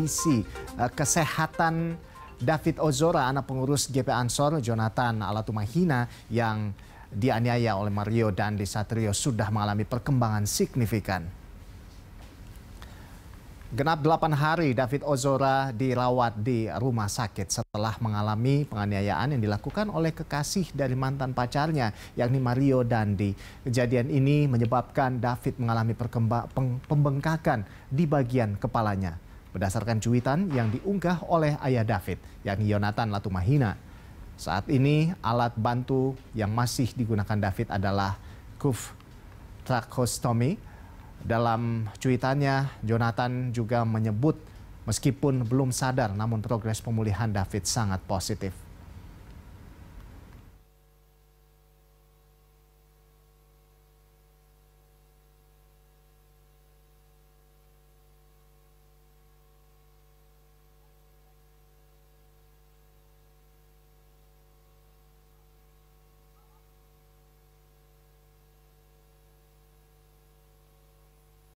isi eh, kesehatan David Ozora, anak pengurus GP Ansor, Jonathan Alatumahina yang dianiaya oleh Mario dan Satrio sudah mengalami perkembangan signifikan. Genap delapan hari David Ozora dirawat di rumah sakit setelah mengalami penganiayaan yang dilakukan oleh kekasih dari mantan pacarnya yakni Mario Dandi. Kejadian ini menyebabkan David mengalami pembengkakan di bagian kepalanya berdasarkan cuitan yang diunggah oleh ayah David, yakni Yonatan Latumahina. Saat ini alat bantu yang masih digunakan David adalah kuf trakostomi. Dalam cuitannya, Jonathan juga menyebut meskipun belum sadar namun progres pemulihan David sangat positif.